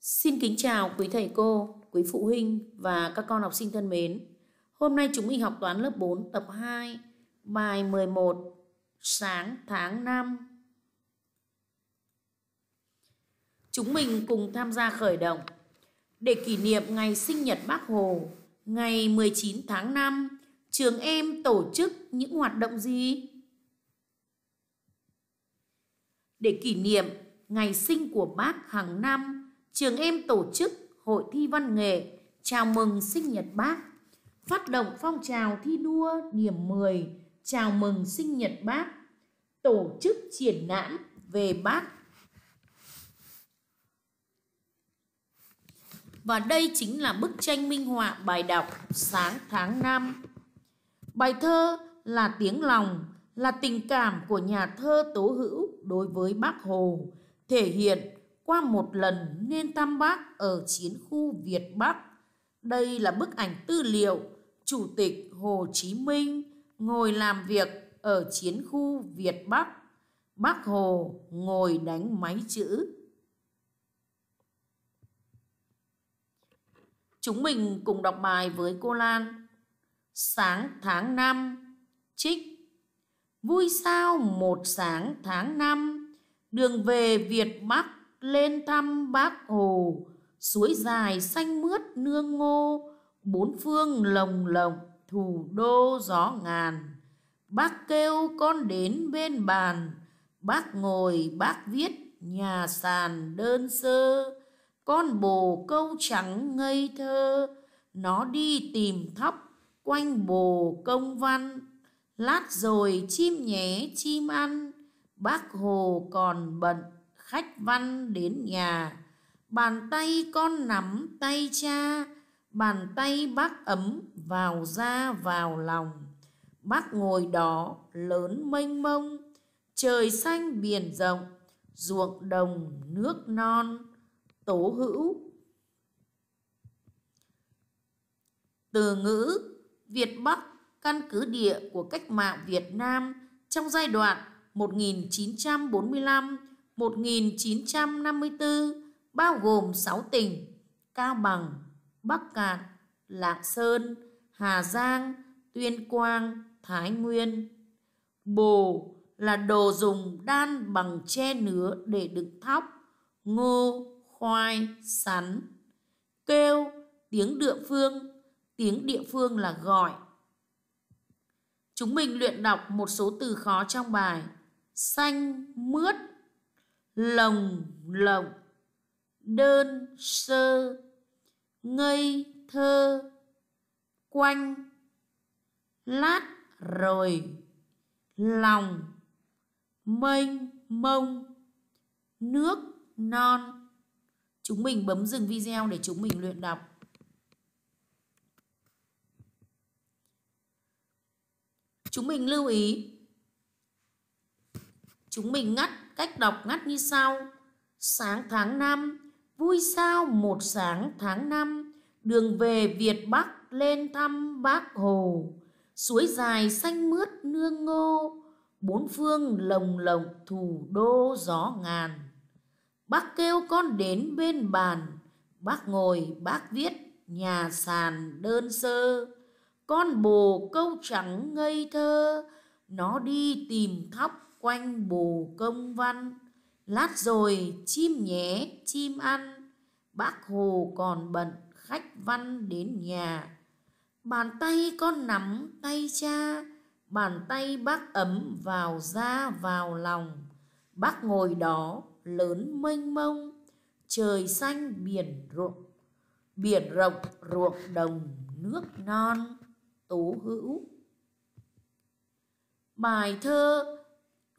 Xin kính chào quý thầy cô, quý phụ huynh và các con học sinh thân mến. Hôm nay chúng mình học toán lớp 4 tập 2, bài 11, sáng tháng 5. Chúng mình cùng tham gia khởi động để kỷ niệm ngày sinh nhật Bác Hồ, ngày 19 tháng 5, trường em tổ chức những hoạt động gì? Để kỷ niệm ngày sinh của bác hàng năm, trường em tổ chức hội thi văn nghệ chào mừng sinh nhật bác, phát động phong trào thi đua điểm 10 chào mừng sinh nhật bác, tổ chức triển lãm về bác. Và đây chính là bức tranh minh họa bài đọc sáng tháng 5. Bài thơ là tiếng lòng, là tình cảm của nhà thơ Tố Hữu đối với Bác Hồ, thể hiện qua một lần nên thăm bác ở chiến khu Việt Bắc. Đây là bức ảnh tư liệu Chủ tịch Hồ Chí Minh ngồi làm việc ở chiến khu Việt Bắc. Bác Hồ ngồi đánh máy chữ. Chúng mình cùng đọc bài với cô Lan. Sáng tháng 5, trích. Vui sao một sáng tháng 5, đường về Việt Bắc lên thăm bác hồ suối dài xanh mướt nương ngô bốn phương lồng lộng thủ đô gió ngàn bác kêu con đến bên bàn bác ngồi bác viết nhà sàn đơn sơ con bồ câu trắng ngây thơ nó đi tìm thóc quanh bồ công văn lát rồi chim nhé chim ăn bác hồ còn bận khách văn đến nhà bàn tay con nắm tay cha bàn tay bác ấm vào da vào lòng bác ngồi đó lớn mênh mông trời xanh biển rộng ruộng đồng nước non tố hữu từ ngữ việt bắc căn cứ địa của cách mạng việt nam trong giai đoạn 1945 1954 bao gồm 6 tỉnh Cao Bằng, Bắc Cạn, Lạng Sơn, Hà Giang, Tuyên Quang, Thái Nguyên. Bồ là đồ dùng đan bằng tre nứa để đựng thóc, ngô, khoai, sắn. Kêu tiếng địa phương, tiếng địa phương là gọi. Chúng mình luyện đọc một số từ khó trong bài. Xanh, mướt, lồng lộng đơn sơ ngây thơ quanh lát rồi lòng mênh mông nước non chúng mình bấm dừng video để chúng mình luyện đọc chúng mình lưu ý chúng mình ngắt Cách đọc ngắt như sau. Sáng tháng 5, vui sao một sáng tháng 5, đường về Việt Bắc lên thăm bác Hồ. Suối dài xanh mướt nương ngô, bốn phương lồng lộng thủ đô gió ngàn. Bác kêu con đến bên bàn, bác ngồi bác viết nhà sàn đơn sơ. Con bồ câu trắng ngây thơ, nó đi tìm thóc quanh bù công văn lát rồi chim nhé chim ăn bác hồ còn bận khách văn đến nhà bàn tay con nắm tay cha bàn tay bác ấm vào da vào lòng bác ngồi đó lớn mênh mông trời xanh biển rộng biển rộng ruộng đồng nước non tố hữu bài thơ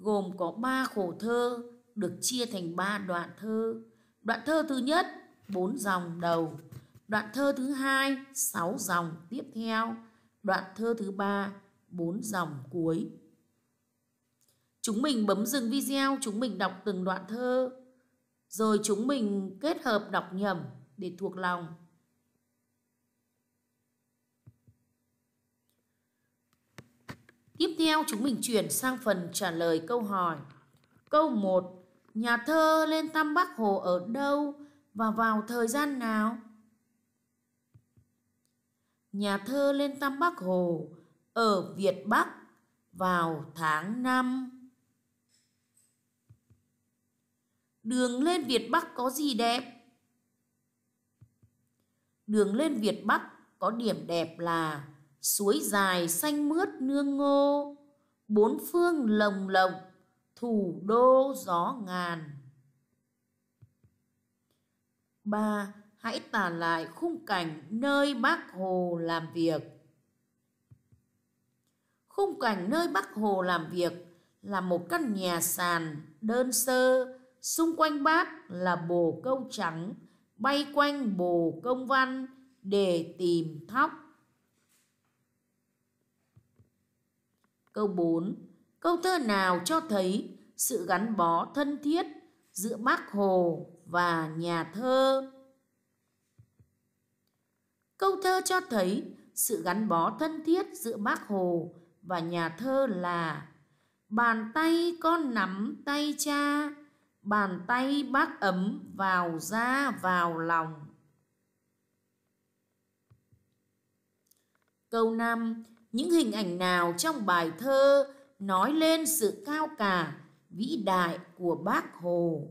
gồm có ba khổ thơ được chia thành ba đoạn thơ. Đoạn thơ thứ nhất bốn dòng đầu, đoạn thơ thứ hai sáu dòng tiếp theo, đoạn thơ thứ ba bốn dòng cuối. Chúng mình bấm dừng video, chúng mình đọc từng đoạn thơ, rồi chúng mình kết hợp đọc nhẩm để thuộc lòng. Tiếp theo chúng mình chuyển sang phần trả lời câu hỏi. Câu 1. Nhà thơ lên thăm Bắc Hồ ở đâu và vào thời gian nào? Nhà thơ lên thăm Bắc Hồ ở Việt Bắc vào tháng 5. Đường lên Việt Bắc có gì đẹp? Đường lên Việt Bắc có điểm đẹp là suối dài xanh mướt nương ngô bốn phương lồng lộng thủ đô gió ngàn ba hãy tả lại khung cảnh nơi bác hồ làm việc khung cảnh nơi bác hồ làm việc là một căn nhà sàn đơn sơ xung quanh bác là bồ câu trắng bay quanh bồ công văn để tìm thóc Câu 4. Câu thơ nào cho thấy sự gắn bó thân thiết giữa Bác Hồ và nhà thơ? Câu thơ cho thấy sự gắn bó thân thiết giữa Bác Hồ và nhà thơ là Bàn tay con nắm tay cha, bàn tay bác ấm vào da vào lòng. Câu 5 những hình ảnh nào trong bài thơ nói lên sự cao cả vĩ đại của bác hồ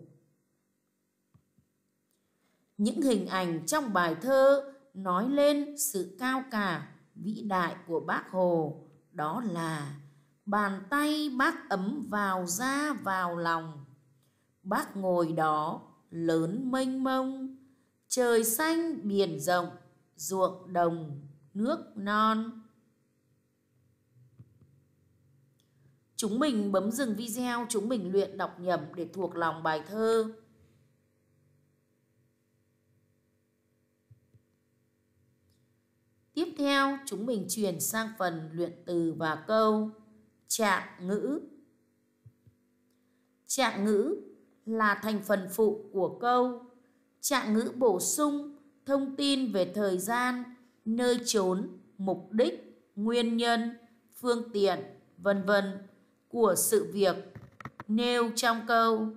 những hình ảnh trong bài thơ nói lên sự cao cả vĩ đại của bác hồ đó là bàn tay bác ấm vào da vào lòng bác ngồi đó lớn mênh mông trời xanh biển rộng ruộng đồng nước non Chúng mình bấm dừng video, chúng mình luyện đọc nhầm để thuộc lòng bài thơ. Tiếp theo, chúng mình chuyển sang phần luyện từ và câu trạng ngữ. Trạng ngữ là thành phần phụ của câu. Trạng ngữ bổ sung thông tin về thời gian, nơi trốn, mục đích, nguyên nhân, phương tiện, vân vân của sự việc nêu trong câu.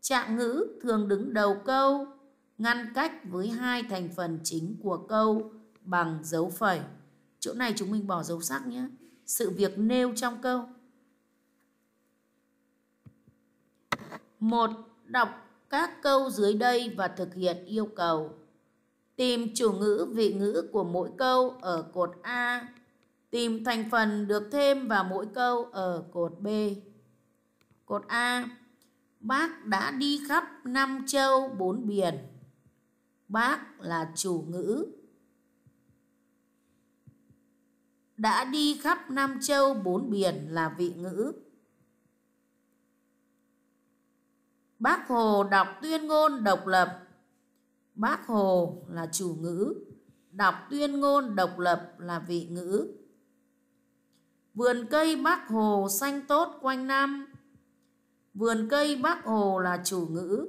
Trạng ngữ thường đứng đầu câu, ngăn cách với hai thành phần chính của câu bằng dấu phẩy. Chỗ này chúng mình bỏ dấu sắc nhé. Sự việc nêu trong câu. một Đọc các câu dưới đây và thực hiện yêu cầu. Tìm chủ ngữ vị ngữ của mỗi câu ở cột A Tìm thành phần được thêm vào mỗi câu ở cột B. Cột A. Bác đã đi khắp năm châu bốn biển. Bác là chủ ngữ. Đã đi khắp năm châu bốn biển là vị ngữ. Bác Hồ đọc tuyên ngôn độc lập. Bác Hồ là chủ ngữ, đọc tuyên ngôn độc lập là vị ngữ. Vườn cây bắc Hồ xanh tốt quanh năm. Vườn cây bắc Hồ là chủ ngữ,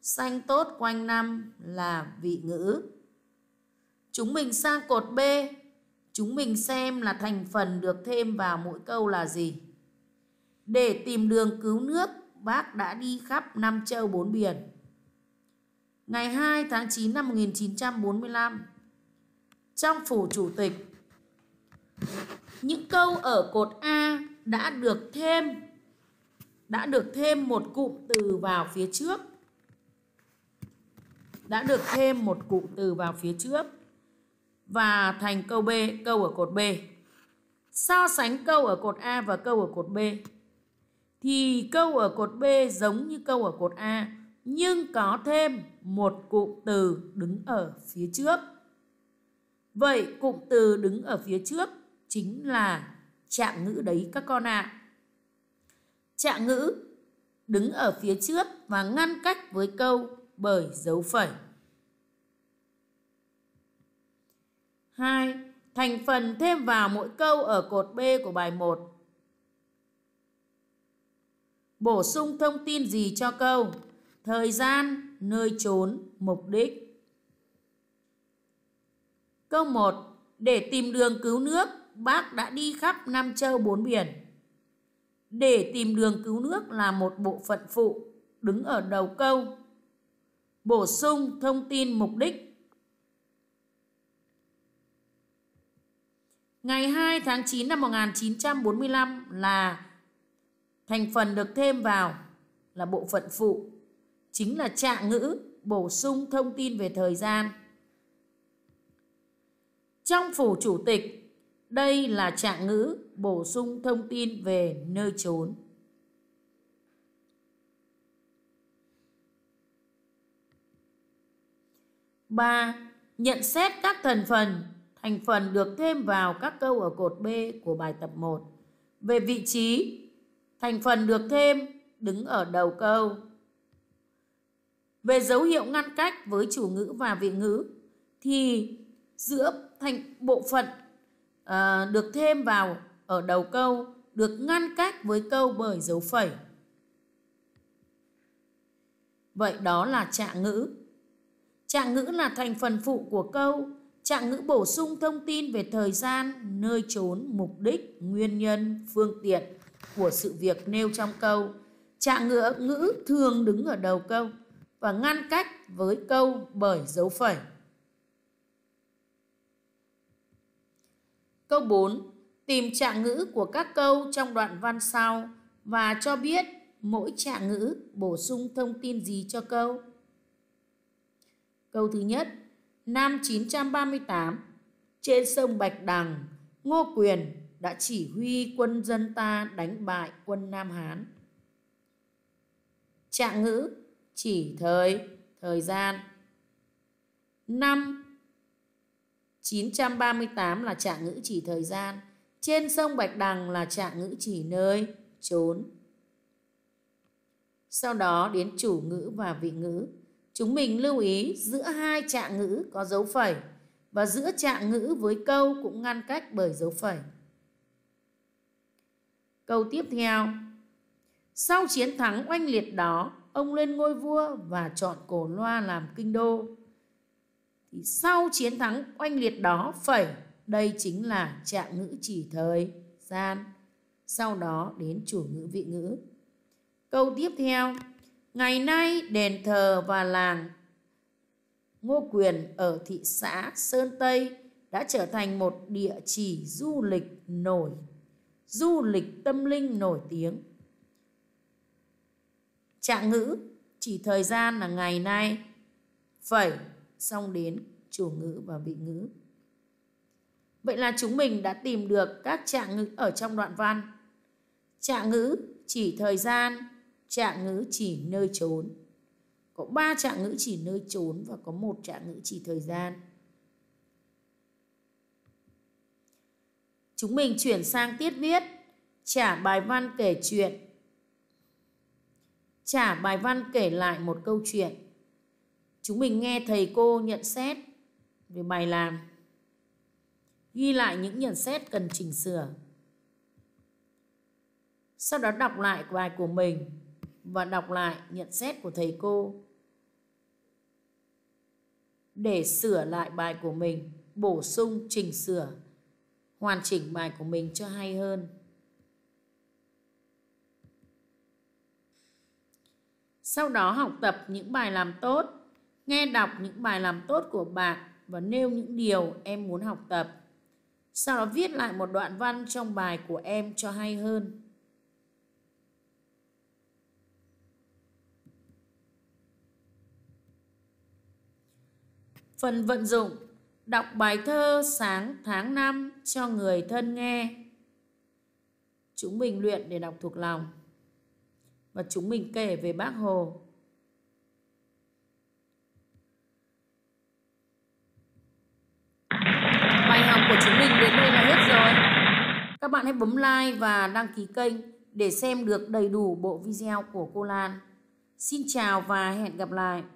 xanh tốt quanh năm là vị ngữ. Chúng mình sang cột B, chúng mình xem là thành phần được thêm vào mỗi câu là gì. Để tìm đường cứu nước, bác đã đi khắp năm châu bốn biển. Ngày 2 tháng 9 năm 1945, trong phủ chủ tịch những câu ở cột A đã được thêm đã được thêm một cụm từ vào phía trước đã được thêm một cụm từ vào phía trước và thành câu B, câu ở cột B. So sánh câu ở cột A và câu ở cột B thì câu ở cột B giống như câu ở cột A nhưng có thêm một cụm từ đứng ở phía trước. Vậy cụm từ đứng ở phía trước chính là trạng ngữ đấy các con ạ. À. Trạng ngữ đứng ở phía trước và ngăn cách với câu bởi dấu phẩy. 2. Thành phần thêm vào mỗi câu ở cột B của bài 1. Bổ sung thông tin gì cho câu? Thời gian, nơi trốn, mục đích. Câu 1. Để tìm đường cứu nước, bác đã đi khắp Nam Châu bốn biển. Để tìm đường cứu nước là một bộ phận phụ, đứng ở đầu câu. Bổ sung thông tin mục đích Ngày 2 tháng 9 năm 1945 là thành phần được thêm vào là bộ phận phụ, chính là trạng ngữ bổ sung thông tin về thời gian. Trong phủ chủ tịch đây là trạng ngữ bổ sung thông tin về nơi trốn. ba Nhận xét các thành phần, thành phần được thêm vào các câu ở cột B của bài tập 1. Về vị trí, thành phần được thêm đứng ở đầu câu. Về dấu hiệu ngăn cách với chủ ngữ và vị ngữ thì giữa thành bộ phận à, được thêm vào ở đầu câu được ngăn cách với câu bởi dấu phẩy. Vậy đó là trạng ngữ. Trạng ngữ là thành phần phụ của câu. Trạng ngữ bổ sung thông tin về thời gian, nơi trốn, mục đích, nguyên nhân, phương tiện của sự việc nêu trong câu. Trạng ngữ ngữ thường đứng ở đầu câu và ngăn cách với câu bởi dấu phẩy. Câu 4. Tìm trạng ngữ của các câu trong đoạn văn sau và cho biết mỗi trạng ngữ bổ sung thông tin gì cho câu. Câu thứ nhất, năm 938, trên sông Bạch Đằng, Ngô Quyền đã chỉ huy quân dân ta đánh bại quân Nam Hán. Trạng ngữ chỉ thời, thời gian. Năm 938 là trạng ngữ chỉ thời gian. Trên sông Bạch Đằng là trạng ngữ chỉ nơi, trốn. Sau đó đến chủ ngữ và vị ngữ. Chúng mình lưu ý giữa hai trạng ngữ có dấu phẩy và giữa trạng ngữ với câu cũng ngăn cách bởi dấu phẩy. Câu tiếp theo. Sau chiến thắng oanh liệt đó, ông lên ngôi vua và chọn Cổ Loa làm kinh đô thì sau chiến thắng oanh liệt đó phẩy đây chính là trạng ngữ chỉ thời gian sau đó đến chủ ngữ vị ngữ câu tiếp theo ngày nay đền thờ và làng ngô quyền ở thị xã sơn tây đã trở thành một địa chỉ du lịch nổi du lịch tâm linh nổi tiếng trạng ngữ chỉ thời gian là ngày nay phẩy xong đến chủ ngữ và vị ngữ. Vậy là chúng mình đã tìm được các trạng ngữ ở trong đoạn văn. Trạng ngữ chỉ thời gian, trạng ngữ chỉ nơi trốn. Có ba trạng ngữ chỉ nơi trốn và có một trạng ngữ chỉ thời gian. Chúng mình chuyển sang tiết viết, trả bài văn kể chuyện. Trả bài văn kể lại một câu chuyện. Chúng mình nghe thầy cô nhận xét về bài làm. Ghi lại những nhận xét cần chỉnh sửa. Sau đó đọc lại bài của mình và đọc lại nhận xét của thầy cô để sửa lại bài của mình, bổ sung, chỉnh sửa, hoàn chỉnh bài của mình cho hay hơn. Sau đó học tập những bài làm tốt nghe đọc những bài làm tốt của bạn và nêu những điều em muốn học tập. Sau đó viết lại một đoạn văn trong bài của em cho hay hơn. Phần vận dụng Đọc bài thơ sáng tháng 5 cho người thân nghe. Chúng mình luyện để đọc thuộc lòng. Và chúng mình kể về bác Hồ của chúng mình đến đây là hết rồi. Các bạn hãy bấm like và đăng ký kênh để xem được đầy đủ bộ video của cô Lan. Xin chào và hẹn gặp lại.